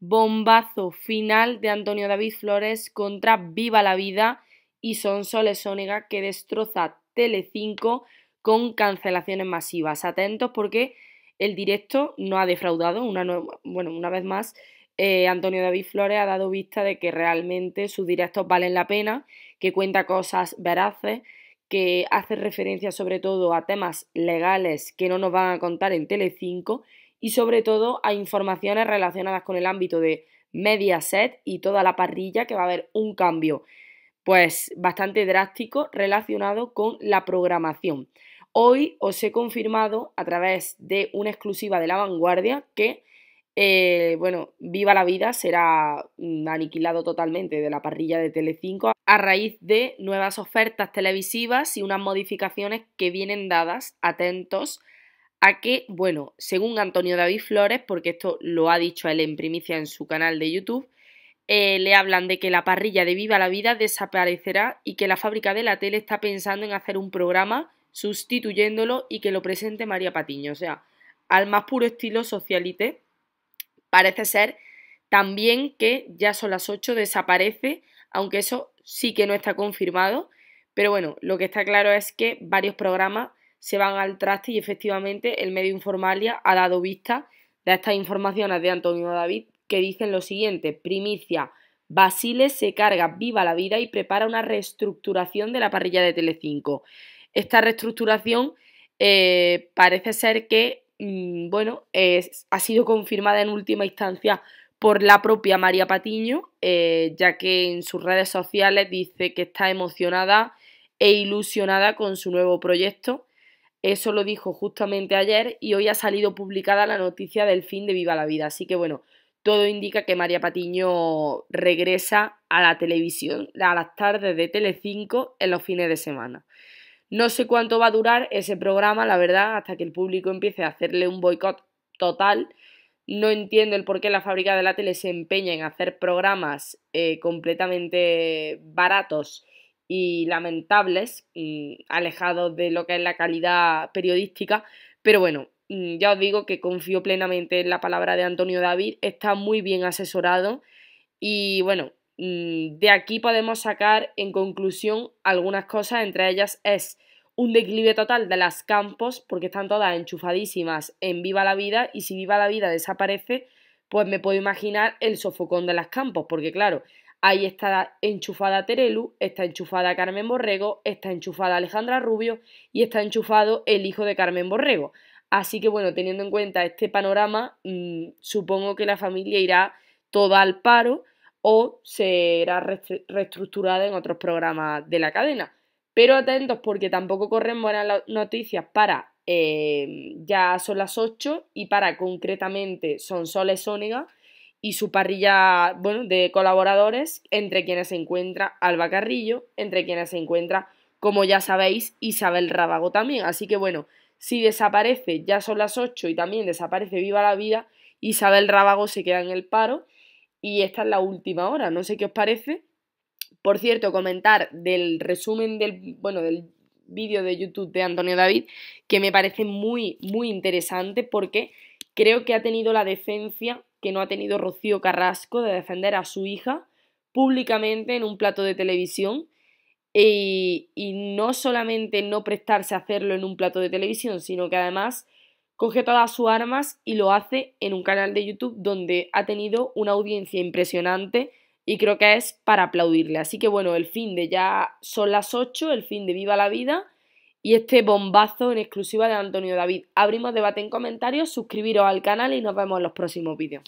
bombazo final de Antonio David Flores contra Viva la Vida y Sonsoles Sónica que destroza Tele5 con cancelaciones masivas. Atentos porque el directo no ha defraudado, una bueno, una vez más eh, Antonio David Flores ha dado vista de que realmente sus directos valen la pena, que cuenta cosas veraces, que hace referencia sobre todo a temas legales que no nos van a contar en Tele 5 y sobre todo a informaciones relacionadas con el ámbito de Mediaset y toda la parrilla que va a haber un cambio pues bastante drástico relacionado con la programación. Hoy os he confirmado a través de una exclusiva de La Vanguardia que, eh, bueno, Viva la Vida será mm, aniquilado totalmente de la parrilla de Telecinco a raíz de nuevas ofertas televisivas y unas modificaciones que vienen dadas, atentos, a que, bueno, según Antonio David Flores, porque esto lo ha dicho él en primicia en su canal de YouTube, eh, le hablan de que la parrilla de Viva la Vida desaparecerá y que la fábrica de la tele está pensando en hacer un programa sustituyéndolo y que lo presente María Patiño. O sea, al más puro estilo socialite, parece ser también que ya son las 8, desaparece, aunque eso sí que no está confirmado. Pero bueno, lo que está claro es que varios programas se van al traste y efectivamente el medio Informalia ha dado vista de estas informaciones de Antonio David que dicen lo siguiente, primicia, Basile se carga viva la vida y prepara una reestructuración de la parrilla de Telecinco. Esta reestructuración eh, parece ser que, mm, bueno, ha sido confirmada en última instancia por la propia María Patiño, eh, ya que en sus redes sociales dice que está emocionada e ilusionada con su nuevo proyecto eso lo dijo justamente ayer y hoy ha salido publicada la noticia del fin de Viva la Vida. Así que bueno, todo indica que María Patiño regresa a la televisión, a las tardes de Telecinco en los fines de semana. No sé cuánto va a durar ese programa, la verdad, hasta que el público empiece a hacerle un boicot total. No entiendo el por qué la fábrica de la tele se empeña en hacer programas eh, completamente baratos y lamentables, alejados de lo que es la calidad periodística, pero bueno, mm, ya os digo que confío plenamente en la palabra de Antonio David, está muy bien asesorado y bueno, mm, de aquí podemos sacar en conclusión algunas cosas, entre ellas es un declive total de las campos, porque están todas enchufadísimas en Viva la Vida, y si Viva la Vida desaparece, pues me puedo imaginar el sofocón de las campos, porque claro, Ahí está enchufada Terelu, está enchufada Carmen Borrego, está enchufada Alejandra Rubio y está enchufado el hijo de Carmen Borrego. Así que bueno, teniendo en cuenta este panorama, mm, supongo que la familia irá toda al paro o será reestructurada en otros programas de la cadena. Pero atentos porque tampoco corren buenas noticias para eh, ya son las 8 y para concretamente son Soles y su parrilla bueno, de colaboradores, entre quienes se encuentra Alba Carrillo, entre quienes se encuentra, como ya sabéis, Isabel Rábago también. Así que bueno, si desaparece, ya son las 8 y también desaparece Viva la Vida, Isabel Rábago se queda en el paro y esta es la última hora, no sé qué os parece. Por cierto, comentar del resumen del, bueno, del vídeo de YouTube de Antonio David, que me parece muy, muy interesante porque creo que ha tenido la decencia que no ha tenido Rocío Carrasco de defender a su hija públicamente en un plato de televisión y, no solamente no prestarse a hacerlo en un plato de televisión, sino que además coge todas sus armas y lo hace en un canal de YouTube donde ha tenido una audiencia impresionante y creo que es para aplaudirle. Así que bueno, el fin de ya son las 8, el fin de Viva la Vida y este bombazo en exclusiva de Antonio David. Abrimos debate en comentarios, suscribiros al canal y nos vemos en los próximos vídeos.